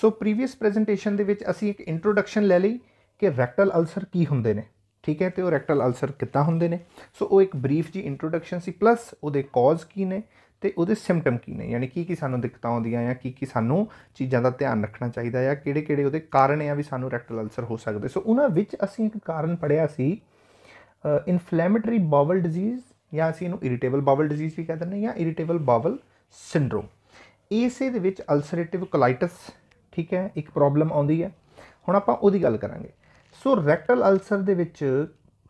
ਸੋ previous presentation ਦੇ ਵਿੱਚ ਅਸੀਂ ਇੱਕ ਇੰਟਰੋਡਕਸ਼ਨ ਲੈ ਲਈ ਕਿ ਰੈਕਟਲ ਅਲਸਰ ਕੀ ਹੁੰਦੇ ਨੇ ਠੀਕ ਹੈ ਤੇ ਉਹ ਰੈਕਟਲ ਅਲਸਰ ਕਿੱਦਾਂ ਹੁੰਦੇ ਨੇ ਸੋ ਉਹ ਇੱਕ ਬਰੀਫ ਜੀ ਇੰਟਰੋਡਕਸ਼ਨ ਸੀ ਪਲੱਸ ਉਹਦੇ ਕੌਜ਼ ਕੀ ਨੇ ਤੇ ਉਹਦੇ ਸਿੰਪਟਮ ਕੀ ਨੇ ਯਾਨੀ ਕੀ ਕੀ ਸਾਨੂੰ ਦਿੱਕਤਾਂ ਆਉਂਦੀਆਂ ਆ ਕੀ ਕੀ ਸਾਨੂੰ ਚੀਜ਼ਾਂ ਦਾ ਧਿਆਨ ਰੱਖਣਾ ਚਾਹੀਦਾ ਆ ਕਿਹੜੇ ਕਿਹੜੇ ਉਹਦੇ ਕਾਰਨ ਆ ਵੀ ਸਾਨੂੰ ਰੈਕਟਲ ਅਲਸਰ ਹੋ ਸਕਦੇ ਸੋ ਉਹਨਾਂ ਵਿੱਚ ਅਸੀਂ ਇੱਕ ਕਾਰਨ ਪੜਿਆ ਸੀ ਇਨਫਲੇਮੇਟਰੀ ਬਾਵਲ ਡਿਜ਼ੀਜ਼ ਜਾਂ ਅਸੀਂ ਇਹਨੂੰ ਇਰੀਟੇਬਲ ਬਾਵਲ ਡਿਜ਼ੀਜ਼ ਵੀ ਕਹਿੰਦੇ ਨੇ ਜਾਂ ਇਰੀਟੇਬਲ ਬਾਵਲ ਸਿੰਡਰੋਮ ਇਸੇ ਦੇ ਵਿੱਚ ਅਲਸਰੇਟਿਵ ਕੋਲਾਈਟਿਸ ਠੀਕ ਹੈ ਇੱਕ ਪ੍ਰੋਬਲਮ ਆਉਂਦੀ ਹੈ ਹੁਣ ਆਪਾਂ ਉਹਦੀ ਗੱਲ ਕਰਾਂਗੇ ਸੋ ਰੈਕਟਲ ਅਲਸਰ ਦੇ ਵਿੱਚ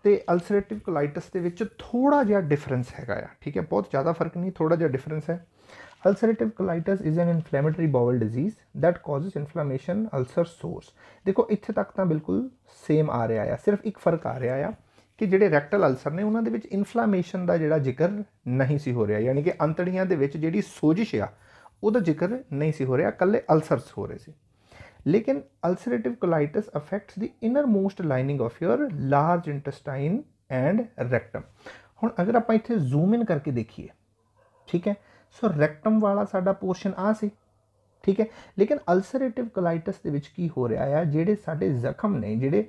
ਤੇ ਅਲਸਰੇਟਿਵ ਕੋਲਾਈਟਿਸ ਦੇ ਵਿੱਚ ਥੋੜਾ ਜਿਹਾ ਡਿਫਰੈਂਸ ਹੈਗਾ ਆ ਠੀਕ ਹੈ ਬਹੁਤ ਜ਼ਿਆਦਾ ਫਰਕ ਨਹੀਂ ਥੋੜਾ ਜਿਹਾ ਡਿਫਰੈਂਸ ਹੈ ulcerative colitis is an inflammatory bowel disease that causes inflammation ulcer sores ਦੇਖੋ ਇੱਥੇ ਤੱਕ ਤਾਂ ਬਿਲਕੁਲ ਸੇਮ ਆ ਰਿਹਾ ਆ ਸਿਰਫ ਇੱਕ ਫਰਕ ਆ ਰਿਹਾ ਆ ਕਿ ਜਿਹੜੇ ਰੈਕਟਲ ਅਲਸਰ ਨੇ ਉਹਨਾਂ ਦੇ ਵਿੱਚ ਇਨਫਲੇਮੇਸ਼ਨ ਦਾ ਜਿਹੜਾ ਜ਼ਿਕਰ ਨਹੀਂ ਸੀ ਹੋ ਰਿਹਾ ਯਾਨੀ ਕਿ ਅੰਤੜੀਆਂ ਦੇ ਵਿੱਚ ਜਿਹੜੀ ਸੋਜਿਸ਼ ਆ ਉਹਦਾ ਜ਼ਿਕਰ ਨਹੀਂ ਸੀ ਹੋ ਰਿਹਾ ਕੱਲੇ ਅਲਸਰਸ ਹੋ ਰਹੇ ਸੀ ਲੇਕਿਨ ulcerative colitis affects the innermost lining of your large intestine and rectum ਹੁਣ ਅਗਰ ਆਪਾਂ ਇੱਥੇ ਜ਼ੂਮ ਇਨ ਕਰਕੇ ਦੇਖੀਏ ਠੀਕ ਹੈ ਸੋ ਰੈਕਟਮ ਵਾਲਾ ਸਾਡਾ ਪੋਰਸ਼ਨ ਆ ਸੀ ਠੀਕ ਹੈ ਲੇਕਿਨ ਅਲਸਰੇਟਿਵ ਕੋਲਾਈਟਿਸ ਦੇ ਵਿੱਚ ਕੀ ਹੋ ਰਿਹਾ ਆ ਜਿਹੜੇ ਸਾਡੇ ਜ਼ਖਮ ਨੇ ਜਿਹੜੇ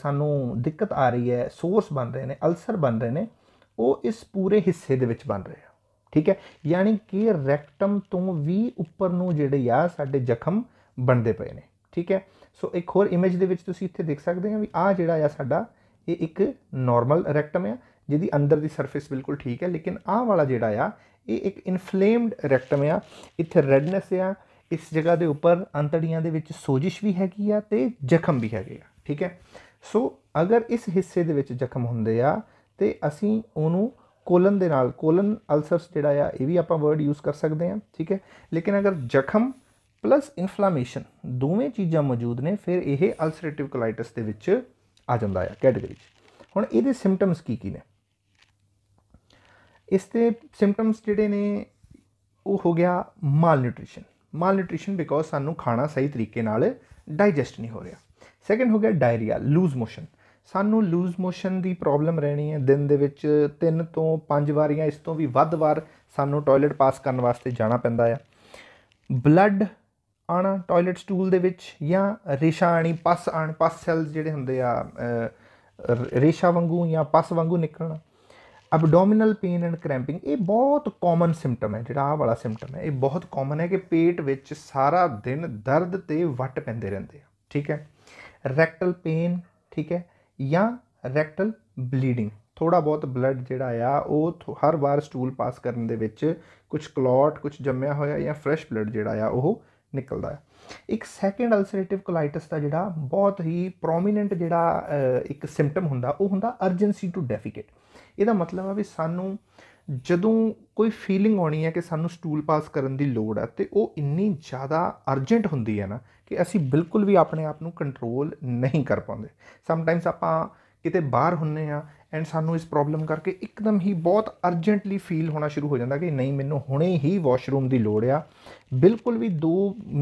ਸਾਨੂੰ ਦਿੱਕਤ ਆ ਰਹੀ ਹੈ ਸੋਰਸ ਬਣ ਰਹੇ ਨੇ ਅਲਸਰ ਬਣ ਰਹੇ ਨੇ ਉਹ ਇਸ ਪੂਰੇ ਹਿੱਸੇ ਦੇ ਵਿੱਚ ਬਣ ਰਹੇ ਠੀਕ ਹੈ ਯਾਨੀ ਕਿ ਰੈਕਟਮ ਤੋਂ ਵੀ ਉੱਪਰ ਨੂੰ ਜਿਹੜੇ ਆ ਸਾਡੇ ਜ਼ਖਮ ਬਣਦੇ ਪਏ ਨੇ ਠੀਕ ਹੈ ਸੋ ਇੱਕ ਹੋਰ ਇਮੇਜ ਦੇ ਵਿੱਚ ਤੁਸੀਂ ਇੱਥੇ ਦੇਖ ਸਕਦੇ ਹੋ ਵੀ ਆ ਜਿਹੜਾ ਆ ਸਾਡਾ ਇਹ ਇੱਕ ਨਾਰਮਲ ਰੈਕਟਮ ਆ ਜਿਹਦੀ ਅੰਦਰ ਦੀ ਸਰਫੇਸ ਬਿਲਕੁਲ ਠੀਕ ਹੈ ਲੇਕਿਨ ਆ ਵਾਲਾ ਜਿਹੜਾ ਆ ਇਹ ਇੱਕ ਇਨਫਲੇਮਡ ਰੈਕਟਮ ਆ ਇੱਥੇ ਰੈਡਨੈਸ ਆ ਇਸ ਜਗ੍ਹਾ ਦੇ ਉੱਪਰ ਅੰਤੜੀਆਂ ਦੇ ਵਿੱਚ ਸੋਜਿਸ਼ ਵੀ ਹੈਗੀ ਆ ਤੇ ਜ਼ਖਮ ਵੀ ਹੈਗੇ ਆ ਠੀਕ ਹੈ ਸੋ ਅਗਰ ਇਸ ਹਿੱਸੇ ਦੇ ਵਿੱਚ ਜ਼ਖਮ ਹੁੰਦੇ ਆ ਤੇ ਅਸੀਂ ਉਹਨੂੰ ਕੋਲਨ ਦੇ ਨਾਲ ਕੋਲਨ ਅਲਸਰਸ ਜਿਹੜਾ ਆ ਇਹ ਵੀ ਆਪਾਂ ਵਰਡ ਯੂਜ਼ ਕਰ ਸਕਦੇ ਹਾਂ ਠੀਕ ਹੈ ਲੇਕਿਨ ਅਗਰ ਜ਼ਖਮ ਪਲੱਸ ਇਨਫਲੇਮੇਸ਼ਨ ਦੋਵੇਂ ਚੀਜ਼ਾਂ ਮੌਜੂਦ ਨੇ ਫਿਰ ਇਹ ਅਲਸਰੇਟਿਵ ਕੋਲਾਈਟਿਸ ਦੇ ਵਿੱਚ ਆ ਜਾਂਦਾ ਆ ਕੈਟਾਗਰੀ 'ਚ ਹੁਣ ਇਹਦੇ ਸਿੰਪਟਮਸ ਕੀ ਕੀ ਨੇ ਇਸ ਤੇ ਸਿੰਪਟਮਸ ਜਿਹੜੇ ਨੇ ਉਹ ਹੋ ਗਿਆ malnutrition malnutrition because ਸਾਨੂੰ ਖਾਣਾ ਸਹੀ ਤਰੀਕੇ ਨਾਲ ਡਾਈਜੈਸਟ ਨਹੀਂ ਹੋ ਰਿਹਾ ਸੈਕੰਡ ਹੋ ਗਿਆ ਡਾਇਰੀਆ ਲੂਜ਼ ਮੋਸ਼ਨ ਸਾਨੂੰ ਲੂਜ਼ ਮੋਸ਼ਨ ਦੀ ਪ੍ਰੋਬਲਮ ਰਹਿਣੀ ਹੈ ਦਿਨ ਦੇ ਵਿੱਚ 3 ਤੋਂ 5 ਵਾਰੀਆਂ ਇਸ ਤੋਂ ਵੀ ਵੱਧ ਵਾਰ ਸਾਨੂੰ ਟਾਇਲਟ ਪਾਸ ਕਰਨ ਵਾਸਤੇ ਜਾਣਾ ਪੈਂਦਾ ਆ ਬਲੱਡ ਆਣਾ ਟਾਇਲਟ ਸਟੂਲ ਦੇ ਵਿੱਚ ਜਾਂ ਰੇਸ਼ਾ ਆਣੀ ਪਸ ਆਣ ਪਸ ਸੈਲਸ ਜਿਹੜੇ ਹੁੰਦੇ ਆ ਰੇਸ਼ਾ ਵਾਂਗੂ ਜਾਂ ਪਸ ਵਾਂਗੂ ਨਿਕਲਣਾ ਅਬਡੋਮਿਨਲ ਪੇਨ ਐਂਡ ਕ੍ਰੈਂਪਿੰਗ ਇਹ ਬਹੁਤ ਕਾਮਨ ਸਿੰਪਟਮ ਹੈ ਜਿਹੜਾ ਆ ਵਾਲਾ ਸਿੰਪਟਮ ਹੈ ਇਹ ਬਹੁਤ ਕਾਮਨ ਹੈ ਕਿ ਪੇਟ ਵਿੱਚ ਸਾਰਾ ਦਿਨ ਦਰਦ ਤੇ ਵੱਟ ਪੈਂਦੇ ਰਹਿੰਦੇ ਆ ਠੀਕ ਹੈ ਰੈਕਟਲ ਪੇਨ ਠੀਕ ਹੈ ਜਾਂ ਰੈਕਟਲ ਬਲੀਡਿੰਗ ਥੋੜਾ ਬਹੁਤ ਬਲੱਡ ਜਿਹੜਾ ਆ ਉਹ ਹਰ ਵਾਰ ਸਟੂਲ ਪਾਸ ਕਰਨ ਦੇ ਵਿੱਚ ਕੁਝ ਕਲੌਟ ਕੁਝ ਜੰਮਿਆ ਹੋਇਆ ਜਾਂ ਫਰੈਸ਼ ਬਲੱਡ ਜਿਹੜਾ ਆ ਉਹ ਨਿਕਲਦਾ ਹੈ ਇੱਕ ਸੈਕੰਡ ਅਲਸਰੇਟਿਵ ਕੋਲਾਈਟਿਸ ਦਾ ਜਿਹੜਾ ਬਹੁਤ ਹੀ ਪ੍ਰੋਮਿਨੈਂਟ ਜਿਹੜਾ ਇੱਕ ਸਿੰਪਟਮ ਹੁੰਦਾ ਉਹ ਹੁੰਦਾ ਅਰਜੈਂਸੀ ਟੂ ਡੈਫੀਕੇਟ ਇਹਦਾ ਮਤਲਬ ਆ ਵੀ ਸਾਨੂੰ ਜਦੋਂ ਕੋਈ ਫੀਲਿੰਗ ਆਉਣੀ ਹੈ ਕਿ ਸਾਨੂੰ ਸਟੂਲ ਪਾਸ ਕਰਨ ਦੀ ਲੋੜ ਹੈ ਤੇ ਉਹ ਇੰਨੀ ਜ਼ਿਆਦਾ ਅਰਜੈਂਟ ਹੁੰਦੀ ਹੈ ਨਾ ਕਿ ਅਸੀਂ ਬਿਲਕੁਲ ਵੀ ਆਪਣੇ ਆਪ ਨੂੰ ਕੰਟਰੋਲ ਨਹੀਂ ਕਰ ਪਾਉਂਦੇ ਸਮ ਟਾਈਮਸ ਆਪਾਂ ਕਿਤੇ ਬਾਹਰ ਹੁੰਨੇ ਆ ਐਂਡ ਸਾਨੂੰ ਇਸ ਪ੍ਰੋਬਲਮ ਕਰਕੇ ਇੱਕਦਮ ਹੀ ਬਹੁਤ ਅਰਜੈਂਟਲੀ ਫੀਲ ਹੋਣਾ ਸ਼ੁਰੂ ਹੋ ਜਾਂਦਾ ਕਿ ਨਹੀਂ ਮੈਨੂੰ ਹੁਣੇ ਹੀ ਵਾਸ਼ਰੂਮ ਦੀ ਲੋੜ ਆ ਬਿਲਕੁਲ ਵੀ 2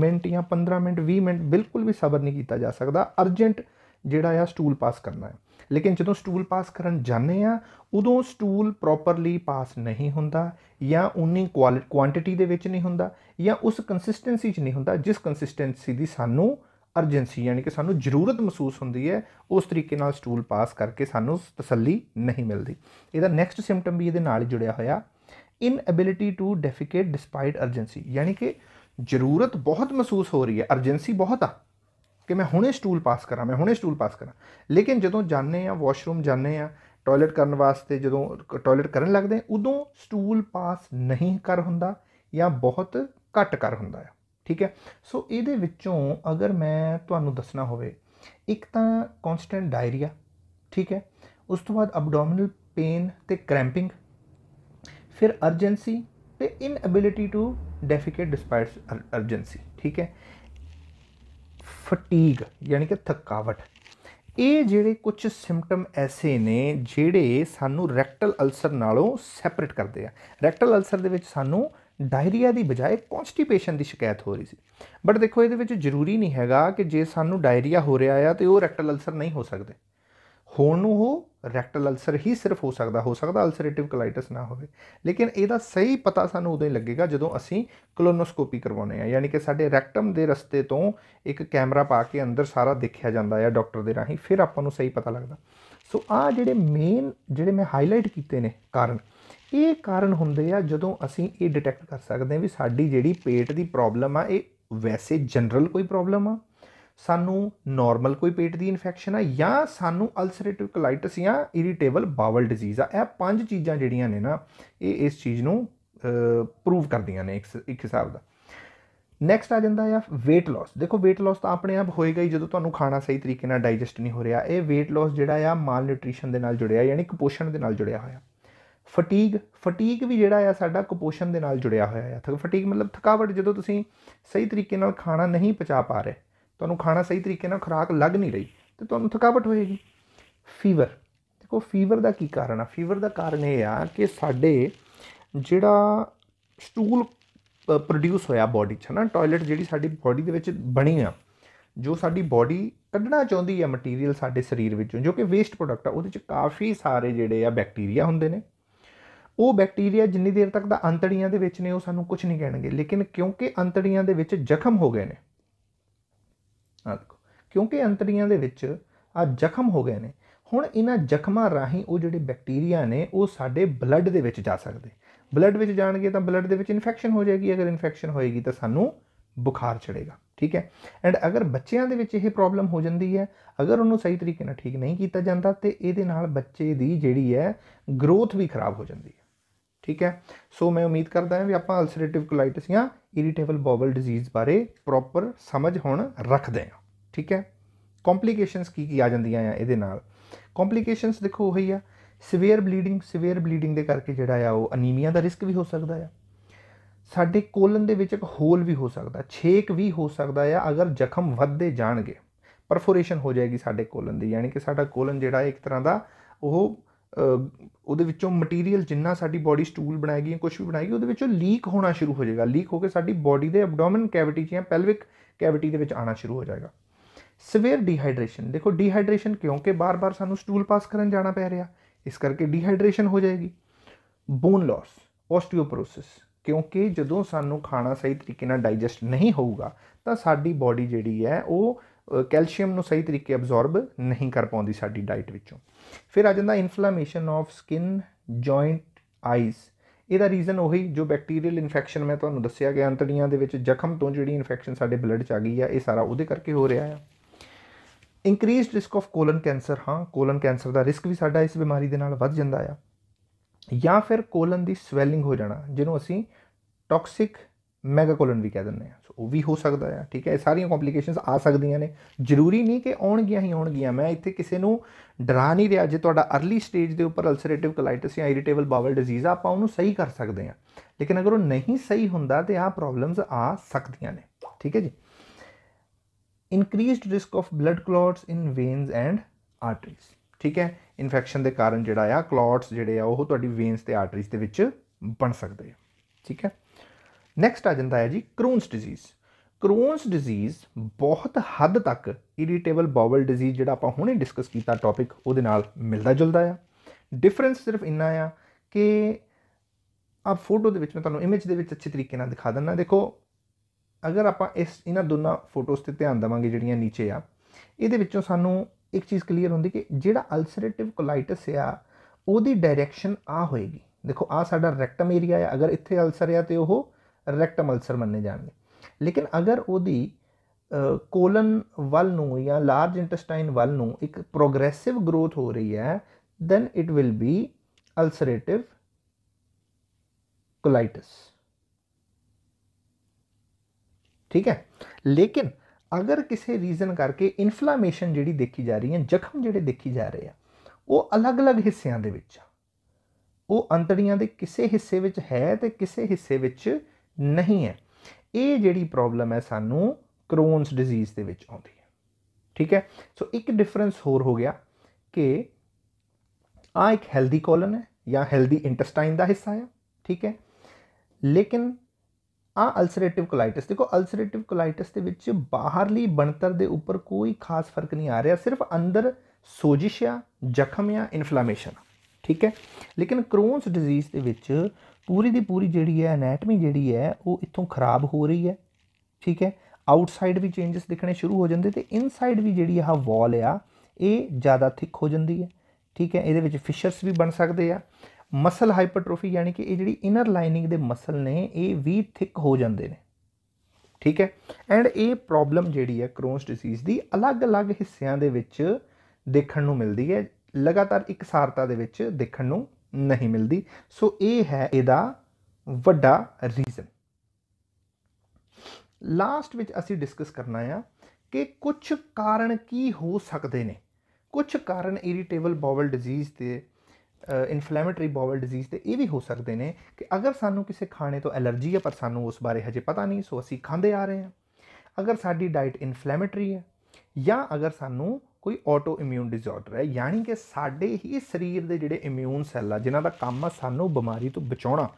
ਮਿੰਟ ਜਾਂ 15 ਮਿੰਟ 20 ਮਿੰਟ ਬਿਲਕੁਲ ਵੀ ਸਬਰ ਨਹੀਂ ਕੀਤਾ ਜਾ ਸਕਦਾ ਅਰਜੈਂਟ ਜਿਹੜਾ ਆ ਸਟੂਲ ਪਾਸ ਕਰਨਾ ਹੈ ਲੇਕਿਨ ਜਦੋਂ ਸਟੂਲ ਪਾਸ ਕਰਨ ਜਾਂਦੇ ਆ ਉਦੋਂ ਸਟੂਲ ਪ੍ਰੋਪਰਲੀ ਪਾਸ ਨਹੀਂ ਹੁੰਦਾ ਜਾਂ ਉਨੀ ਕੁਆਂਟੀਟੀ ਦੇ ਵਿੱਚ ਨਹੀਂ ਹੁੰਦਾ ਜਾਂ ਉਸ ਕੰਸਿਸਟੈਂਸੀ 'ਚ ਨਹੀਂ ਹੁੰਦਾ ਜਿਸ ਕੰਸਿਸਟੈਂਸੀ ਦੀ ਸਾਨੂੰ ਅਰਜੈਂਸੀ ਯਾਨੀ ਕਿ ਸਾਨੂੰ ਜ਼ਰੂਰਤ ਮਹਿਸੂਸ ਹੁੰਦੀ ਹੈ ਉਸ ਤਰੀਕੇ ਨਾਲ ਸਟੂਲ ਪਾਸ ਕਰਕੇ ਸਾਨੂੰ ਤਸੱਲੀ ਨਹੀਂ ਮਿਲਦੀ ਇਹਦਾ ਨੈਕਸਟ ਸਿੰਪਟਮ ਵੀ ਇਹਦੇ ਨਾਲ ਜੁੜਿਆ ਹੋਇਆ inability to defecate despite urgency ਯਾਨੀ ਕਿ ਜ਼ਰੂਰਤ ਬਹੁਤ ਮਹਿਸੂਸ ਹੋ ਰਹੀ ਹੈ ਅਰਜੈਂਸੀ ਬਹੁਤ ਆ ਕਿ ਮੈਂ ਹੁਣੇ ਸਟੂਲ ਪਾਸ ਕਰਾਂ ਮੈਂ ਹੁਣੇ ਸਟੂਲ ਪਾਸ ਕਰਾਂ ਲੇਕਿਨ ਜਦੋਂ ਜਾਣੇ ਆ ਵਾਸ਼ਰੂਮ ਜਾਣੇ ਆ ਟਾਇਲਟ ਕਰਨ ਵਾਸਤੇ ਜਦੋਂ ਟਾਇਲਟ ਕਰਨ ਲੱਗਦੇ ਉਦੋਂ ਸਟੂਲ ਪਾਸ ਨਹੀਂ ਕਰ ਹੁੰਦਾ ਜਾਂ ਬਹੁਤ ਘੱਟ ਕਰ ਹੁੰਦਾ ਹੈ ਠੀਕ ਹੈ ਸੋ ਇਹਦੇ ਵਿੱਚੋਂ ਅਗਰ ਮੈਂ ਤੁਹਾਨੂੰ ਦੱਸਣਾ ਹੋਵੇ ਇੱਕ ਤਾਂ ਕਨਸਟੈਂਟ ਡਾਇਰੀਆ ਠੀਕ ਹੈ ਉਸ ਤੋਂ ਬਾਅਦ ਅਬਡੋਮਿਨਲ ਪੇਨ ਤੇ ਕ੍ਰੈਂਪਿੰਗ ਫਿਰ ਅਰਜੈਂਸੀ ਤੇ inability to defecate despite urgency ਠੀਕ ਹੈ ਫਟੀਗ ਯਾਨੀ ਕਿ ਥਕਾਵਟ ਇਹ ਜਿਹੜੇ ਕੁਝ ਸਿੰਪਟਮ ਐਸੇ ਨੇ ਜਿਹੜੇ ਸਾਨੂੰ ਰੈਕਟਲ ਅਲਸਰ ਨਾਲੋਂ ਸੈਪਰੇਟ ਕਰਦੇ ਆ ਰੈਕਟਲ ਅਲਸਰ ਦੇ ਵਿੱਚ ਸਾਨੂੰ ਡਾਇਰੀਆ ਦੀ ਬਜਾਏ ਕਨਸਟੀਪੇਸ਼ਨ ਦੀ ਸ਼ਿਕਾਇਤ ਹੋ ਰਹੀ ਸੀ ਬਟ ਦੇਖੋ ਇਹਦੇ ਵਿੱਚ ਜ਼ਰੂਰੀ ਨਹੀਂ ਹੈਗਾ ਕਿ ਜੇ ਸਾਨੂੰ ਡਾਇਰੀਆ ਹੋ ਰਿਹਾ ਆ ਤੇ ਉਹ ਰੈਕਟਲ ਅਲਸਰ ਨਹੀਂ ਹੋ ਸਕਦੇ ਹੋਣ ਨੂੰ ਹੋ ਰੈਕਟਲ ਅਲਸਰ ਹੀ ਸਿਰਫ ਹੋ ਸਕਦਾ ਹੋ ਸਕਦਾ ਅਲਸਰੇਟਿਵ ਕੋਲਾਈਟਿਸ ਨਾ ਹੋਵੇ ਲੇਕਿਨ ਇਹਦਾ ਸਹੀ ਪਤਾ ਸਾਨੂੰ ਉਦੋਂ ਹੀ ਲੱਗੇਗਾ ਜਦੋਂ ਅਸੀਂ ਕੋਲੋਨੋਸਕੋਪੀ ਕਰਵਾਉਨੇ ਆ ਯਾਨੀ ਕਿ ਸਾਡੇ ਰੈਕਟਮ ਦੇ ਰਸਤੇ ਤੋਂ ਇੱਕ ਕੈਮਰਾ ਪਾ ਕੇ ਅੰਦਰ ਸਾਰਾ ਦੇਖਿਆ ਜਾਂਦਾ ਹੈ ਡਾਕਟਰ ਦੇ ਰਾਹੀਂ ਫਿਰ ਆਪਾਂ ਨੂੰ ਸਹੀ ਪਤਾ ਲੱਗਦਾ ਸੋ ਆ ਜਿਹੜੇ ਮੇਨ ਜਿਹੜੇ ਮੈਂ ਹਾਈਲਾਈਟ ਕੀਤੇ ਨੇ ਕਾਰਨ ਇਹ ਕਾਰਨ ਹੁੰਦੇ ਆ ਜਦੋਂ ਅਸੀਂ ਇਹ ਡਿਟੈਕਟ ਕਰ ਸਕਦੇ ਹਾਂ ਵੀ ਸਾਡੀ ਜਿਹੜੀ ਪੇਟ ਦੀ ਪ੍ਰੋਬਲਮ ਆ ਇਹ ਵੈਸੇ ਜਨਰਲ ਕੋਈ ਪ੍ਰੋਬਲਮ ਆ ਸਾਨੂੰ ਨਾਰਮਲ ਕੋਈ ਪੇਟ ਦੀ ਇਨਫੈਕਸ਼ਨ ਆ ਜਾਂ ਸਾਨੂੰ ਅਲਸਰੇਟਿਵ ਕੋਲਾਈਟਿਸ ਜਾਂ ਇਰੀਟੇਬਲ ਬਾਵਲ ਡਿਜ਼ੀਜ਼ ਆ ਇਹ ਪੰਜ ਚੀਜ਼ਾਂ ਜਿਹੜੀਆਂ ਨੇ ਨਾ ਇਹ ਇਸ ਚੀਜ਼ ਨੂੰ ਪ੍ਰੂਵ ਕਰਦੀਆਂ ਨੇ ਇੱਕ ਇੱਕ ਹਿਸਾਬ ਦਾ ਨੈਕਸਟ ਆ ਜਾਂਦਾ ਆ weight loss ਦੇਖੋ weight loss ਤਾਂ ਆਪਣੇ ਆਪ ਹੋਏਗਾ ਹੀ ਜਦੋਂ ਤੁਹਾਨੂੰ ਖਾਣਾ ਸਹੀ ਤਰੀਕੇ ਨਾਲ ਡਾਈਜੈਸਟ ਨਹੀਂ ਹੋ ਰਿਹਾ ਇਹ weight loss ਜਿਹੜਾ ਆ ਮਾਲ ਨਿਊਟ੍ਰੀਸ਼ਨ ਦੇ ਨਾਲ ਜੁੜਿਆ ਯਾਨੀ ਕੁਪੋਸ਼ਣ ਦੇ ਨਾਲ ਜੁੜਿਆ ਹੋਇਆ ਫਟੀਗ ਫਟੀਗ ਵੀ ਜਿਹੜਾ ਆ ਸਾਡਾ ਕੁਪੋਸ਼ਣ ਦੇ ਨਾਲ ਜੁੜਿਆ ਹੋਇਆ ਆ ਫਟੀਗ ਮਤਲਬ ਥਕਾਵਟ ਜਦੋਂ ਤੁਸੀਂ ਸਹੀ ਤਰੀਕੇ ਨਾਲ ਖਾਣਾ ਨਹੀਂ ਪਚਾ ਪਾ ਰਹੇ ਤੁਹਾਨੂੰ ਖਾਣਾ ਸਹੀ ਤਰੀਕੇ ਨਾਲ ਖੁਰਾਕ ਲੱਗ ਨਹੀਂ ਰਹੀ ਤੇ ਤੁਹਾਨੂੰ ਥਕਾਵਟ ਹੋਏਗੀ ਫੀਵਰ ਦੇਖੋ ਫੀਵਰ ਦਾ ਕੀ ਕਾਰਨ ਆ ਫੀਵਰ ਦਾ ਕਾਰਨ ਇਹ ਆ ਕਿ ਸਾਡੇ ਜਿਹੜਾ ਸਟੂਲ ਪ੍ਰੋਡਿਊਸ ਹੋਇਆ ਬਾਡੀ 'ਚ ਨਾ ਟਾਇਲਟ ਜਿਹੜੀ ਸਾਡੀ ਬਾਡੀ ਦੇ ਵਿੱਚ ਬਣੀ ਆ ਜੋ ਸਾਡੀ ਬਾਡੀ ਕੱਢਣਾ ਚਾਹੁੰਦੀ ਆ ਮਟੀਰੀਅਲ ਸਾਡੇ ਸਰੀਰ ਵਿੱਚੋਂ ਜੋ ਕਿ ਵੇਸਟ ਪ੍ਰੋਡਕਟ ਆ ਉਹਦੇ 'ਚ ਕਾਫੀ ਸਾਰੇ ਜਿਹੜੇ ਆ ਬੈਕਟੀਰੀਆ ਹੁੰਦੇ ਨੇ ਉਹ ਬੈਕਟੀਰੀਆ ਜਿੰਨੀ ਦੇਰ ਤੱਕ ਦਾ ਅੰਤੜੀਆਂ ਦੇ ਵਿੱਚ ਨੇ ਉਹ ਸਾਨੂੰ ਕੁਝ ਨਹੀਂ ਕਹਿਣਗੇ ਲੇਕਿਨ ਕਿਉਂਕਿ ਅੰਤੜੀਆਂ ਦੇ ਵਿੱਚ ਜ਼ਖਮ ਹੋ ਗਏ ਨੇ ਨਾ ਦੇਖੋ ਕਿਉਂਕਿ ਅੰਤੜੀਆਂ ਦੇ ਵਿੱਚ ਆ ਜ਼ਖਮ ਹੋ ਗਏ ਨੇ ਹੁਣ ਇਹਨਾਂ ਜ਼ਖਮਾਂ ਰਾਹੀਂ ਉਹ ਜਿਹੜੇ ਬੈਕਟੀਰੀਆ ਨੇ ਉਹ ਸਾਡੇ ਬਲੱਡ ਦੇ ਵਿੱਚ ਜਾ ਸਕਦੇ ਬਲੱਡ ਵਿੱਚ ਜਾਣਗੇ ਤਾਂ ਬਲੱਡ ਦੇ ਵਿੱਚ ਇਨਫੈਕਸ਼ਨ ਹੋ ਜਾਏਗੀ ਅਗਰ ਇਨਫੈਕਸ਼ਨ ਹੋਏਗੀ ਤਾਂ ਸਾਨੂੰ ਬੁਖਾਰ ਚੜੇਗਾ ਠੀਕ ਹੈ ਐਂਡ ਅਗਰ ਬੱਚਿਆਂ ਦੇ ਵਿੱਚ ਇਹ ਪ੍ਰੋਬਲਮ ਹੋ ਜਾਂਦੀ ਹੈ ਅਗਰ ਉਹਨੂੰ ਸਹੀ ਤਰੀਕੇ ਨਾਲ ਠੀਕ ਨਹੀਂ ਕੀਤਾ ਜਾਂਦਾ ਤੇ ਇਹਦੇ ਨਾਲ ਬੱਚੇ ਦੀ ਜਿਹੜੀ ਹੈ ਗਰੋਥ ਵੀ ਖਰਾਬ ਹੋ ਜਾਂਦੀ ਹੈ ਠੀਕ ਹੈ ਸੋ ਮੈਂ ਉਮੀਦ ਕਰਦਾ ਹਾਂ ਵੀ ਆਪਾਂ ਅਲਸਰੇਟਿਵ ਕੋਲਾਈਟਿਸ ਜਾਂ ਇਰੀਟੇਬਲ ਬੋਵਲ ਡਿਜ਼ੀਜ਼ ਬਾਰੇ ਪ੍ਰੋਪਰ ਸਮਝ ਹੁਣ ਰੱਖਦੇ ਹਾਂ ਠੀਕ ਹੈ ਕੰਪਲਿਕੇਸ਼ਨਸ ਕੀ ਕੀ ਆ ਜਾਂਦੀਆਂ ਆ ਇਹਦੇ ਨਾਲ ਕੰਪਲਿਕੇਸ਼ਨਸ ਦੇਖੋ ਉਹੀ ਆ ਸਿਵੀਅਰ ਬਲੀਡਿੰਗ ਸਿਵੀਅਰ ਬਲੀਡਿੰਗ ਦੇ ਕਰਕੇ ਜਿਹੜਾ ਆ ਉਹ ਅਨੀਮੀਆ ਦਾ ਰਿਸਕ ਵੀ ਹੋ ਸਕਦਾ ਆ ਸਾਡੇ ਕੋਲਨ ਦੇ ਵਿੱਚ ਇੱਕ ਹੋਲ ਵੀ ਹੋ ਸਕਦਾ ਛੇਕ ਵੀ ਹੋ ਸਕਦਾ ਆ ਅਗਰ ਜ਼ਖਮ ਵੱਧਦੇ ਜਾਣਗੇ ਪਰਫੋਰੇਸ਼ਨ ਹੋ ਜਾਏਗੀ ਸਾਡੇ ਕੋਲਨ ਦੀ ਯਾਨੀ ਕਿ ਸਾਡਾ ਕੋਲਨ ਜਿਹੜਾ ਇੱਕ ਤਰ੍ਹਾਂ ਦਾ ਉਹ ਉਹਦੇ ਵਿੱਚੋਂ ਮਟੀਰੀਅਲ ਜਿੰਨਾ ਸਾਡੀ ਬਾਡੀ ਸਟੂਲ ਬਣਾਏਗੀ ਜਾਂ ਕੁਝ ਵੀ ਬਣਾਏਗੀ ਉਹਦੇ ਵਿੱਚੋਂ ਲੀਕ ਹੋਣਾ ਸ਼ੁਰੂ ਹੋ ਜਾਏਗਾ ਲੀਕ ਹੋ ਕੇ ਸਾਡੀ ਬਾਡੀ ਦੇ ਐਬਡੋਮਨ ਕੈਵਿਟੀ ਜਾਂ ਪੈਲਵਿਕ ਕੈਵਿਟੀ ਦੇ ਵਿੱਚ ਆਣਾ ਸ਼ੁਰੂ ਹੋ ਜਾਏਗਾ ਸਵੇਰ ਡੀਹਾਈਡਰੇਸ਼ਨ ਦੇਖੋ ਡੀਹਾਈਡਰੇਸ਼ਨ ਕਿਉਂਕਿ ਬਾਰ-ਬਾਰ ਸਾਨੂੰ ਸਟੂਲ ਪਾਸ ਕਰਨ ਜਾਣਾ ਪੈ ਰਿਹਾ ਇਸ ਕਰਕੇ ਡੀਹਾਈਡਰੇਸ਼ਨ ਹੋ ਜਾਏਗੀ ਬੋਨ ਲਾਸ ਆਸਟੀਓਪਰੋਸਿਸ ਕਿਉਂਕਿ ਜਦੋਂ ਸਾਨੂੰ ਖਾਣਾ ਸਹੀ ਤਰੀਕੇ ਨਾਲ ਡਾਈਜੈਸਟ ਨਹੀਂ ਹੋਊਗਾ ਤਾਂ ਸਾਡੀ ਬਾਡੀ ਜਿਹੜੀ ਹੈ ਉਹ ਕੈਲਸ਼ੀਅਮ ਨੂੰ ਸਹੀ ਤਰੀਕੇ ਅਬਜ਼ੌਰਬ ਨਹੀਂ ਕਰ ਪਾਉਂਦੀ ਸਾਡੀ ਡਾਈਟ ਵਿੱਚੋਂ ਫਿਰ ਆ ਜਾਂਦਾ inflammation of skin joint eyes ਇਹਦਾ ਰੀਜ਼ਨ ਉਹੀ ਜੋ ਬੈਕਟੀਰੀਅਲ ਇਨਫੈਕਸ਼ਨ ਮੈਂ ਤੁਹਾਨੂੰ ਦੱਸਿਆ ਗਿਆ ਅੰਤੜੀਆਂ ਦੇ ਵਿੱਚ ਜ਼ਖਮ ਤੋਂ ਜਿਹੜੀ ਇਨਫੈਕਸ਼ਨ ਸਾਡੇ ਬਲੱਡ 'ਚ ਆ ਗਈ ਆ ਇਹ ਸਾਰਾ ਉਹਦੇ ਕਰਕੇ ਹੋ ਰਿਹਾ ਆ increased risk of colon cancer ਹਾਂ ਕੋਲਨ ਕੈਂਸਰ ਦਾ ਰਿਸਕ ਵੀ ਸਾਡਾ ਇਸ ਬਿਮਾਰੀ ਦੇ ਨਾਲ ਵੱਧ ਜਾਂਦਾ ਆ ਜਾਂ ਫਿਰ ਕੋਲਨ ਦੀ ਸਵੈਲਿੰਗ ਹੋ ਜਾਣਾ ਜਿਹਨੂੰ ਅਸੀਂ ਟੌਕਸਿਕ ਮੈਗਾਕੋਲਨ ਵੀ ਕਹਿ ਦਿੰਦੇ ਆ ਸੋ ਉਹ ਵੀ ਹੋ ਸਕਦਾ ਆ ਠੀਕ ਹੈ ਇਹ ਸਾਰੀਆਂ ਕੰਪਲਿਕੇਸ਼ਨਸ ਆ ਸਕਦੀਆਂ ਨੇ ਜ਼ਰੂਰੀ ਨਹੀਂ ਕਿ ਆਉਣਗੀਆਂ ਹੀ ਆਉਣਗੀਆਂ ਮੈਂ ਇੱਥੇ ਕਿਸੇ ਨੂੰ ਡਰਾ ਨਹੀਂ ਰਿਹਾ ਜੇ ਤੁਹਾਡਾ अर्ਲੀ ਸਟੇਜ ਦੇ ਉੱਪਰ ਅਲਸਰੇਟਿਵ ਕੋਲਾਈਟਿਸ ਜਾਂ ਇਰੀਟੇਬਲ ਬਾਵਲ ਡਿਜ਼ੀਜ਼ ਆ ਆਪਾਂ ਉਹਨੂੰ ਸਹੀ ਕਰ ਸਕਦੇ ਆ ਲੇਕਿਨ ਅਗਰ ਉਹ ਨਹੀਂ ਸਹੀ ਹੁੰਦਾ ਤੇ ਆ ਪ੍ਰੋਬਲਮਸ ਆ ਸਕਦੀਆਂ ਨੇ ਠੀਕ ਹੈ ਜੀ increased risk of blood clots in veins and arteries ਠੀਕ ਹੈ ਇਨਫੈਕਸ਼ਨ ਦੇ ਕਾਰਨ ਜਿਹੜਾ ਆ ਕਲੌਟਸ ਜਿਹੜੇ ਆ ਉਹ ਤੁਹਾਡੀ ਵੇਨਸ ਤੇ ਆਰਟਰੀਜ਼ ਦੇ ਵਿੱਚ ਬਣ ਸਕਦੇ ਆ ਠੀਕ ਹੈ ਨੈਕਸਟ ਆ ਜਾਂਦਾ ਹੈ ਜੀ ਕਰੋਨਸ ਡਿਜ਼ੀਜ਼ ਕਰੋਨਸ ਡਿਜ਼ੀਜ਼ ਬਹੁਤ ਹੱਦ ਤੱਕ ਇਰੀਟੇਬਲ ਬਾਵਲ ਡਿਜ਼ੀਜ਼ ਜਿਹੜਾ ਆਪਾਂ ਹੁਣੇ ਡਿਸਕਸ ਕੀਤਾ ਟੌਪਿਕ ਉਹਦੇ ਨਾਲ ਮਿਲਦਾ ਜੁਲਦਾ ਆ ਡਿਫਰੈਂਸ ਸਿਰਫ ਇੰਨਾ ਆ ਕਿ ਆ ਫੋਟੋ ਦੇ ਵਿੱਚ ਮੈਂ ਤੁਹਾਨੂੰ ਇਮੇਜ ਦੇ ਵਿੱਚ ਅੱਛੇ ਤਰੀਕੇ ਨਾਲ ਦਿਖਾ ਦਿੰਦਾ ਦੇਖੋ ਅਗਰ ਆਪਾਂ ਇਸ ਇਹਨਾਂ ਦੋਨਾਂ ਫੋਟੋਸ ਤੇ ਧਿਆਨ ਦਵਾਂਗੇ ਜਿਹੜੀਆਂ ਨੀਚੇ ਆ ਇਹਦੇ ਵਿੱਚੋਂ ਸਾਨੂੰ ਇੱਕ ਚੀਜ਼ ਕਲੀਅਰ ਹੁੰਦੀ ਕਿ ਜਿਹੜਾ ਅਲਸਰੇਟਿਵ ਕੋਲਾਈਟਿਸ ਆ ਉਹਦੀ ਡਾਇਰੈਕਸ਼ਨ ਆ ਹੋਏਗੀ ਦੇਖੋ ਆ ਸਾਡਾ ਰੈਕਟਮ ਏਰੀਆ ਆ ਅਗਰ ਇੱਥੇ ਅਲਸਰ ਆ ਤੇ ਉਹ ਰੈਕਟਮ ਅਲਸਰ ਮੰਨੇ ਜਾਣਗੇ ਲੇਕਿਨ ਅਗਰ ਉਹਦੀ ਕੋਲਨ ਵੱਲ ਨੂੰ ਜਾਂ ਲਾਰਜ ਇੰਟੈਸਟਾਈਨ ਵੱਲ ਨੂੰ ਇੱਕ ਪ੍ਰੋਗਰੈਸਿਵ ਗਰੋਥ ਹੋ ਰਹੀ ਹੈ then it will be ulcerative colitis ਠੀਕ ਹੈ ਲੇਕਿਨ ਅਗਰ ਕਿਸੇ ਰੀਜ਼ਨ ਕਰਕੇ ਇਨਫਲੇਮੇਸ਼ਨ ਜਿਹੜੀ ਦੇਖੀ ਜਾ ਰਹੀ ਹੈ ਜ਼ਖਮ ਜਿਹੜੇ ਦੇਖੀ ਜਾ ਰਹੇ ਆ ਉਹ ਅਲੱਗ-ਅਲੱਗ ਹਿੱਸਿਆਂ ਦੇ ਵਿੱਚ ਉਹ ਅੰਤੜੀਆਂ ਦੇ ਕਿਸੇ ਹਿੱਸੇ ਵਿੱਚ ਹੈ ਤੇ ਕਿਸੇ ਹਿੱਸੇ ਵਿੱਚ ਨਹੀਂ ਹੈ ਇਹ ਜਿਹੜੀ ਪ੍ਰੋਬਲਮ ਹੈ ਸਾਨੂੰ ਕਰੋਨਸ ਡਿਜ਼ੀਜ਼ ਦੇ ਵਿੱਚ ਆਉਂਦੀ ਹੈ ਠੀਕ ਹੈ ਸੋ ਇੱਕ ਡਿਫਰੈਂਸ ਹੋਰ ਹੋ ਗਿਆ ਕਿ ਆ ਇੱਕ ਹੈਲਦੀ ਕੋਲਨ ਹੈ ਜਾਂ ਹੈਲਦੀ ਇੰਟੈਸਟਾਈਨ ਦਾ ਹਿੱਸਾ ਹੈ ਠੀਕ ਹੈ ਲੇਕਿਨ ਆ ਅਲਸਰੇਟਿਵ ਕੋਲਾਈਟਿਸ ਦੇਖੋ ਅਲਸਰੇਟਿਵ ਕੋਲਾਈਟਿਸ ਦੇ ਵਿੱਚ ਬਾਹਰਲੀ ਬਣਤਰ ਦੇ ਉੱਪਰ ਕੋਈ ਖਾਸ ਫਰਕ ਨਹੀਂ ਆ ਰਿਹਾ ਸਿਰਫ ਅੰਦਰ ਸੋਜਿਸ਼ ਆ ਜ਼ਖਮ ਆ ਇਨਫਲੇਮੇਸ਼ਨ ਠੀਕ ਹੈ ਲੇਕਿਨ ਕਰੋਨਸ ਡਿਜ਼ੀਜ਼ ਦੇ ਵਿੱਚ ਪੂਰੀ ਦੀ ਪੂਰੀ ਜਿਹੜੀ ਹੈ ਐਨਾਟਮੀ ਜਿਹੜੀ ਹੈ ਉਹ ਇੱਥੋਂ ਖਰਾਬ ਹੋ ਰਹੀ ਹੈ ਠੀਕ ਹੈ ਆਊਟਸਾਈਡ ਵੀ ਚੇਂजेस ਦਿਖਣੇ ਸ਼ੁਰੂ ਹੋ ਜਾਂਦੇ ਤੇ ਇਨਸਾਈਡ ਵੀ ਜਿਹੜੀ ਆ ਵਾਲ ਆ ਇਹ ਜ਼ਿਆਦਾ ਥਿਕ ਹੋ ਜਾਂਦੀ ਹੈ ਠੀਕ ਹੈ ਇਹਦੇ ਵਿੱਚ ਫਿਸ਼ਰਸ ਵੀ ਬਣ ਸਕਦੇ ਆ ਮਸਲ ਹਾਈਪਰਟ੍ਰੋਫੀ ਯਾਨੀ ਕਿ ਇਹ ਜਿਹੜੀ ਇਨਰ ਲਾਈਨਿੰਗ ਦੇ ਮਸਲ ਨੇ ਇਹ ਵੀ ਥਿਕ ਹੋ ਜਾਂਦੇ ਨੇ ਠੀਕ ਹੈ ਐਂਡ ਇਹ ਪ੍ਰੋਬਲਮ ਜਿਹੜੀ ਹੈ ਕਰੋਨਸ ਡਿਸੀਜ਼ ਦੀ ਅਲੱਗ-ਅਲੱਗ ਹਿੱਸਿਆਂ ਦੇ ਵਿੱਚ ਦੇਖਣ ਨੂੰ ਮਿਲਦੀ ਹੈ ਲਗਾਤਾਰ ਇਕਸਾਰਤਾ ਦੇ ਵਿੱਚ ਦੇਖਣ ਨੂੰ ਨਹੀਂ ਮਿਲਦੀ ਸੋ ਇਹ ਹੈ ਇਹਦਾ ਵੱਡਾ ਰੀਜ਼ਨ ਲਾਸਟ ਵਿੱਚ ਅਸੀਂ ਡਿਸਕਸ ਕਰਨਾ ਆ ਕਿ ਕੁਝ ਕਾਰਨ ਕੀ ਹੋ ਸਕਦੇ ਨੇ ਕੁਝ ਕਾਰਨ ਇਰੀਟੇਬਲ ਬਾਵਲ ਡਿਜ਼ੀਜ਼ ਤੇ ਇਨਫਲੇਮੇਟਰੀ ਬਾਵਲ ਡਿਜ਼ੀਜ਼ ਤੇ ਇਹ ਵੀ ਹੋ ਸਕਦੇ ਨੇ ਕਿ ਅਗਰ ਸਾਨੂੰ ਕਿਸੇ ਖਾਣੇ ਤੋਂ ਅਲਰਜੀ ਹੈ ਪਰ ਸਾਨੂੰ ਉਸ ਬਾਰੇ ਹਜੇ ਪਤਾ ਨਹੀਂ ਸੋ ਅਸੀਂ ਖਾਂਦੇ ਆ ਰਹੇ ਹਾਂ ਅਗਰ ਸਾਡੀ ਡਾਈਟ ਇਨਫਲੇਮੇਟਰੀ ਹੈ ਜਾਂ ਅਗਰ ਸਾਨੂੰ ਕੋਈ ਆਟੋ ਇਮਿਊਨ ਡਿਸਆਰਡਰ ਹੈ ਯਾਨੀ ਕਿ ਸਾਡੇ ਹੀ ਸਰੀਰ ਦੇ ਜਿਹੜੇ ਇਮਿਊਨ ਸੈੱਲ ਆ ਜਿਨ੍ਹਾਂ ਦਾ ਕੰਮ ਆ ਸਾਨੂੰ ਬਿਮਾਰੀ ਤੋਂ ਬਚਾਉਣਾ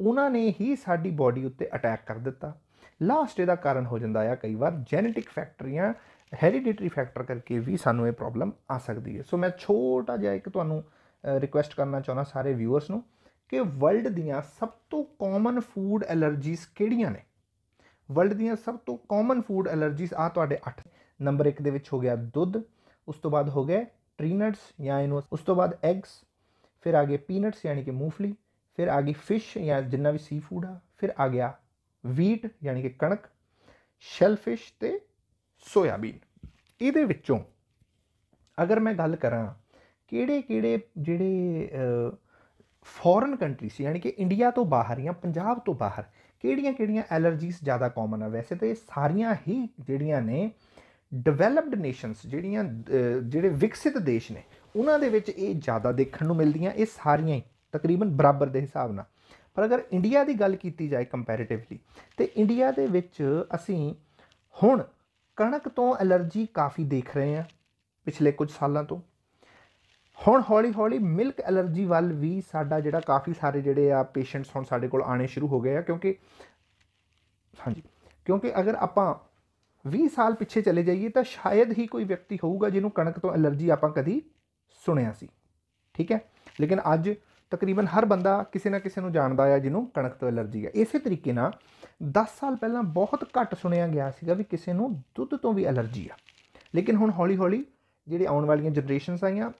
ਉਹਨਾਂ ਨੇ ਹੀ ਸਾਡੀ ਬਾਡੀ ਉੱਤੇ ਅਟੈਕ ਕਰ ਦਿੱਤਾ ਲਾਸਟ ਇਹਦਾ ਕਾਰਨ ਹੋ ਜਾਂਦਾ ਆ ਕਈ ਵਾਰ ਜੈਨੇਟਿਕ ਫੈਕਟਰ ਜਾਂ ਹੈਰੀਡਿਟਰੀ ਫੈਕਟਰ ਕਰਕੇ ਵੀ ਸਾਨੂੰ ਇਹ ਪ੍ਰੋਬਲਮ ਆ ਸਕਦੀ ਹੈ ਸੋ ਮੈਂ ਛੋਟਾ ਜਿਹਾ ਇੱਕ ਤੁਹਾਨੂੰ ਰਿਕੁਐਸਟ ਕਰਨਾ ਚਾਹੁੰਦਾ ਸਾਰੇ ਵਿਊਅਰਸ ਨੂੰ ਕਿ ਵਰਲਡ ਦੀਆਂ ਸਭ ਤੋਂ ਕਾਮਨ ਫੂਡ ਅਲਰਜੀਸ ਕਿਹੜੀਆਂ ਨੇ ਵਰਲਡ ਦੀਆਂ ਸਭ ਤੋਂ ਕਾਮਨ ਫੂਡ ਅਲਰਜੀਸ ਆ ਤੁਹਾਡੇ 8 ਨੰਬਰ 1 ਦੇ ਵਿੱਚ ਹੋ ਗਿਆ ਦੁੱਧ ਉਸ ਤੋਂ ਬਾਅਦ ਹੋ ਗਏ ਟ੍ਰੀ ਜਾਂ ਇਹਨੂੰ ਉਸ ਤੋਂ ਬਾਅਦ ਐਗਸ ਫਿਰ ਆ ਗਏ ਪੀਨਟਸ ਯਾਨੀ ਕਿ ਮੂੰਗਫਲੀ ਫਿਰ ਆ ਗਈ ਫਿਸ਼ ਜਾਂ ਜਿੰਨਾ ਵੀ ਸੀ ਫੂਡ ਆ ਫਿਰ ਆ ਗਿਆ ਵੀਟ ਯਾਨੀ ਕਿ ਕਣਕ ਸ਼ੈਲਫਿਸ਼ ਤੇ ਸੋਇਆਬੀਨ ਇਹਦੇ ਵਿੱਚੋਂ ਅਗਰ ਮੈਂ ਗੱਲ ਕਰਾਂ ਕਿਹੜੇ ਕਿਹੜੇ ਜਿਹੜੇ ਫੋਰਨ ਕੰਟਰੀ ਸੀ ਯਾਨੀ ਕਿ ਇੰਡੀਆ ਤੋਂ ਬਾਹਰ ਜਾਂ ਪੰਜਾਬ ਤੋਂ ਬਾਹਰ ਕਿਹੜੀਆਂ ਕਿਹੜੀਆਂ ਐਲਰਜੀਜ਼ ਜ਼ਿਆਦਾ ਕਾਮਨ ਆ ਵੈਸੇ ਤਾਂ ਇਹ ਸਾਰੀਆਂ ਹੀ ਜਿਹੜੀਆਂ ਨੇ ਡਿਵੈਲਪਡ ਨੇਸ਼ਨਸ ਜਿਹੜੀਆਂ ਜਿਹੜੇ ਵਿਕਸਿਤ ਦੇਸ਼ ਨੇ ਉਹਨਾਂ ਦੇ ਵਿੱਚ ਇਹ ਜ਼ਿਆਦਾ ਦੇਖਣ ਨੂੰ ਮਿਲਦੀਆਂ ਇਹ ਸਾਰੀਆਂ ਹੀ ਤਕਰੀਬਨ ਬਰਾਬਰ ਦੇ ਹਿਸਾਬ ਨਾਲ ਪਰ ਅਗਰ ਇੰਡੀਆ ਦੀ ਗੱਲ ਕੀਤੀ ਜਾਏ ਕੰਪੈਰੀਟਿਵਲੀ ਤੇ ਇੰਡੀਆ ਦੇ ਵਿੱਚ ਅਸੀਂ ਹੁਣ ਕਣਕ ਤੋਂ ਅਲਰਜੀ ਕਾਫੀ ਦੇਖ ਰਹੇ ਹਾਂ ਪਿਛਲੇ ਕੁਝ ਸਾਲਾਂ ਤੋਂ ਹੁਣ ਹੌਲੀ-ਹੌਲੀ ਮਿਲਕ ਅਲਰਜੀ ਵੱਲ ਵੀ ਸਾਡਾ ਜਿਹੜਾ ਕਾਫੀ ਸਾਰੇ ਜਿਹੜੇ ਆ ਪੇਸ਼ੈਂਟਸ ਹੁਣ ਸਾਡੇ ਕੋਲ ਆਣੇ ਸ਼ੁਰੂ ਹੋ ਗਏ ਆ ਕਿਉਂਕਿ ਹਾਂਜੀ ਕਿਉਂਕਿ ਅਗਰ ਆਪਾਂ 20 ਸਾਲ ਪਿੱਛੇ ਚਲੇ ਜਾਈਏ ਤਾਂ ਸ਼ਾਇਦ ਹੀ ਕੋਈ ਵਿਅਕਤੀ ਹੋਊਗਾ ਜਿਹਨੂੰ ਕਣਕ ਤੋਂ ਅਲਰਜੀ ਆਪਾਂ ਕਦੀ ਸੁਣਿਆ ਸੀ ਠੀਕ ਹੈ ਲੇਕਿਨ ਅੱਜ ਤਕਰੀਬਨ ਹਰ ਬੰਦਾ ਕਿਸੇ ਨਾ ਕਿਸੇ ਨੂੰ ਜਾਣਦਾ ਆ ਜਿਹਨੂੰ ਕਣਕ ਤੋਂ ਅਲਰਜੀ ਹੈ ਇਸੇ ਤਰੀਕੇ ਨਾਲ 10 ਸਾਲ ਪਹਿਲਾਂ ਬਹੁਤ ਘੱਟ ਸੁਣਿਆ ਗਿਆ ਸੀਗਾ ਵੀ ਕਿਸੇ ਨੂੰ ਦੁੱਧ ਤੋਂ ਵੀ ਅਲਰਜੀ ਆ ਲੇਕਿਨ ਹੁਣ ਹੌਲੀ-ਹੌਲੀ ਜਿਹੜੇ ਆਉਣ ਵਾਲੀਆਂ ਜਨਰੇਸ਼ਨਸ ਆਈਆਂ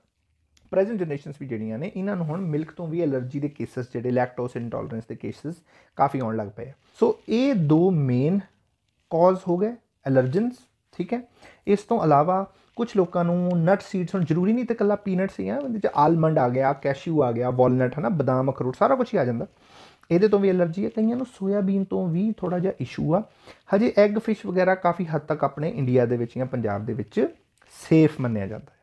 ਪ੍ਰੈਜ਼ੈਂਟ ਜਨਰੇਸ਼ਨਸ ਵੀ ਜਿਹੜੀਆਂ ਨੇ ਇਹਨਾਂ ਨੂੰ ਹੁਣ ਮਿਲਕ ਤੋਂ ਵੀ ਅਲਰਜੀ ਦੇ ਕੇਸਸ ਜਿਹੜੇ ਲੈਕਟੋਸ ਇਨਟੋਲਰੈਂਸ ਦੇ ਕੇਸਸ ਕਾਫੀ ਆਉਣ ਲੱਗ ਪਏ ਸੋ ਇਹ ਦੋ ਮੇਨ ਕਾਜ਼ ਹੋ ਗਏ ਐਲਰਜਨਸ ਠੀਕ ਹੈ ਇਸ ਤੋਂ ਇਲਾਵਾ ਕੁਝ ਲੋਕਾਂ ਨੂੰ ਨਟ ਸੀਡਸ ਹੁਣ ਜ਼ਰੂਰੀ ਨਹੀਂ ਤੇ ਕੱਲਾ ਪੀਨਟਸ ਹੀ ਆ ਉਹਦੇ ਚ ਆਲਮੰਡ ਆ ਗਿਆ ਕੈਸ਼ਿਊ ਆ ਗਿਆ ਵਾਲਨਟ ਹਨਾ ਬਦਾਮ ਅਖਰੋਟ ਸਾਰਾ ਕੁਝ ਹੀ ਆ ਜਾਂਦਾ ਇਹਦੇ ਤੋਂ ਵੀ ਐਲਰਜੀ ਹੈ ਕਈਆਂ ਨੂੰ ਸੋਇਆਬੀਨ ਤੋਂ ਵੀ ਥੋੜਾ ਜਿਹਾ ਇਸ਼ੂ ਆ ਹਜੇ ਐਗ ਫਿਸ਼ ਵਗੈਰਾ ਕਾਫੀ ਹੱਦ ਤੱਕ ਆਪਣੇ ਇੰਡੀਆ ਦੇ ਵਿੱਚ ਜਾਂ ਪੰਜਾਬ ਦੇ ਵਿੱਚ ਸੇਫ ਮੰਨਿਆ ਜਾਂਦਾ ਹੈ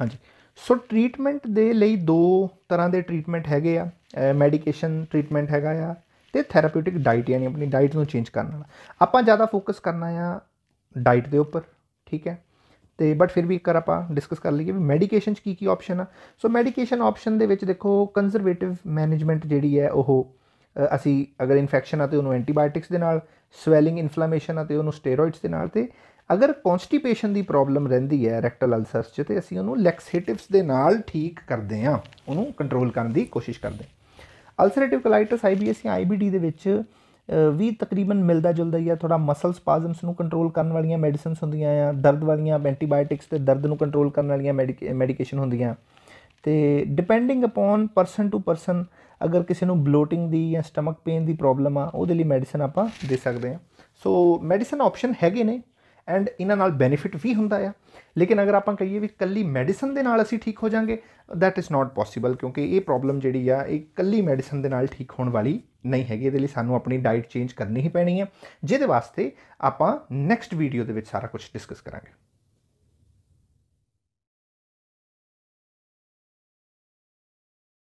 ਹਾਂਜੀ ਸੋ ਟ੍ਰੀਟਮੈਂਟ ਦੇ ਲਈ ਦੋ ਤਰ੍ਹਾਂ ਦੇ ਟ੍ਰੀਟਮੈਂਟ ਹੈਗੇ ਆ ਮੈਡੀਕੇਸ਼ਨ ਟ੍ਰੀਟਮੈਂਟ ਹੈਗਾ ਆ ਤੇ ਥੈਰਾਪਿਊਟਿਕ ਡਾਈਟ ਯਾਨੀ ਆਪਣੀ ਡਾਈਟ ਨੂੰ ਚੇਂਜ ਕਰਨ ਨਾਲ ਆਪਾਂ ਜ਼ਿਆਦਾ ਫੋਕਸ ਕਰਨਾ ਆ ਡਾਈਟ ਦੇ ਉੱਪਰ ਠੀਕ ਹੈ ਤੇ ਬਟ ਫਿਰ ਵੀ ਇੱਕ ਕਰ ਆਪਾਂ ਡਿਸਕਸ ਕਰ ਲਈਏ ਵੀ ਮੈਡੀਕੇਸ਼ਨ ਚ ਕੀ ਕੀ ਆਪਸ਼ਨ ਆ ਸੋ ਮੈਡੀਕੇਸ਼ਨ ਆਪਸ਼ਨ ਦੇ ਵਿੱਚ ਦੇਖੋ ਕੰਜ਼ਰਵੇਟਿਵ ਮੈਨੇਜਮੈਂਟ ਜਿਹੜੀ ਹੈ ਉਹ ਅਸੀਂ ਅਗਰ ਇਨਫੈਕਸ਼ਨ ਆ ਤੇ ਉਹਨੂੰ ਐਂਟੀਬਾਇਓਟਿਕਸ ਦੇ ਨਾਲ ਸਵੈਲਿੰਗ ਇਨਫਲੇਮੇਸ਼ਨ ਆ ਤੇ ਉਹਨੂੰ ਸਟੀਰੋਇਡਸ ਦੇ ਨਾਲ ਤੇ ਅਗਰ ਕਨਸਟੀਪੇਸ਼ਨ ਦੀ ਪ੍ਰੋਬਲਮ ਰਹਿੰਦੀ ਹੈ ਰੈਕਟਲ ਅਲਸਰਸ 'ਚ ਤੇ ਅਸੀਂ ਉਹਨੂੰ ਲੈਕਸੇਟਿਵਸ ਦੇ ਨਾਲ ਠੀਕ ਕਰਦੇ ਆ ਉਹਨੂੰ ਕੰਟਰੋਲ ਕਰਨ ਦੀ ਕੋਸ਼ਿਸ਼ ਕਰਦੇ ਆ ਅਲਸਰੇਟਿਵ ਕੋਲਾਈਟਸ ਆਈਬੀਐਸ ਜਾਂ ਆਈਬੀਡੀ ਦੇ ਵਿੱਚ ਵੀ ਤਕਰੀਬਨ ਮਿਲਦਾ ਜੁਲਦਾ ਹੀ ਆ ਥੋੜਾ ਮਸਲ ਸਪਾਜ਼ਮਸ ਨੂੰ ਕੰਟਰੋਲ ਕਰਨ ਵਾਲੀਆਂ ਮੈਡੀਸਿਨਸ ਹੁੰਦੀਆਂ ਆ ਦਰਦ ਵਾਲੀਆਂ ਐਂਟੀਬਾਇਓਟਿਕਸ ਤੇ ਦਰਦ ਨੂੰ ਕੰਟਰੋਲ ਕਰਨ ਵਾਲੀਆਂ ਮੈਡੀਕੇਸ਼ਨ ਹੁੰਦੀਆਂ ਤੇ depending upon person to person ਅਗਰ ਕਿਸੇ ਨੂੰ ਬਲੋਟਿੰਗ ਦੀ ਜਾਂ ਸਟਮਕ ਪੇਨ ਦੀ ਪ੍ਰੋਬਲਮ ਆ ਉਹਦੇ ਲਈ ਮੈਡੀਸਿਨ ਆਪਾਂ ਦੇ ਸਕਦੇ ਆ ਸੋ ਮੈਡੀਸਨ ਆਪਸ਼ਨ ਹੈਗੇ ਨੇ ਐਂਡ ਇਹਨਾਂ ਨਾਲ ਬੈਨੀਫਿਟ ਵੀ ਹੁੰਦਾ ਆ ਲੇਕਿਨ ਅਗਰ ਆਪਾਂ ਕਹੀਏ ਵੀ ਕੱਲੀ ਮੈਡੀਸਨ ਦੇ ਨਾਲ ਅਸੀਂ ਠੀਕ ਹੋ ਜਾਾਂਗੇ ਥੈਟ ਇਜ਼ ਨਾਟ ਪੋਸੀਬਲ ਕਿਉਂਕਿ ਇਹ ਪ੍ਰੋਬਲਮ ਜਿਹੜੀ ਆ ਇਹ ਕੱਲੀ ਮੈਡੀਸਨ ਦੇ ਨਾਲ ਠੀਕ ਹੋਣ ਵਾਲੀ ਨਹੀਂ ਹੈਗੀ ਇਹਦੇ ਲਈ ਸਾਨੂੰ ਆਪਣੀ ਡਾਈਟ ਚੇਂਜ ਕਰਨੀ ਹੀ ਪੈਣੀ ਹੈ ਜਿਹਦੇ ਵਾਸਤੇ ਆਪਾਂ ਨੈਕਸਟ ਵੀਡੀਓ ਦੇ ਵਿੱਚ ਸਾਰਾ ਕੁਝ ਡਿਸਕਸ ਕਰਾਂਗੇ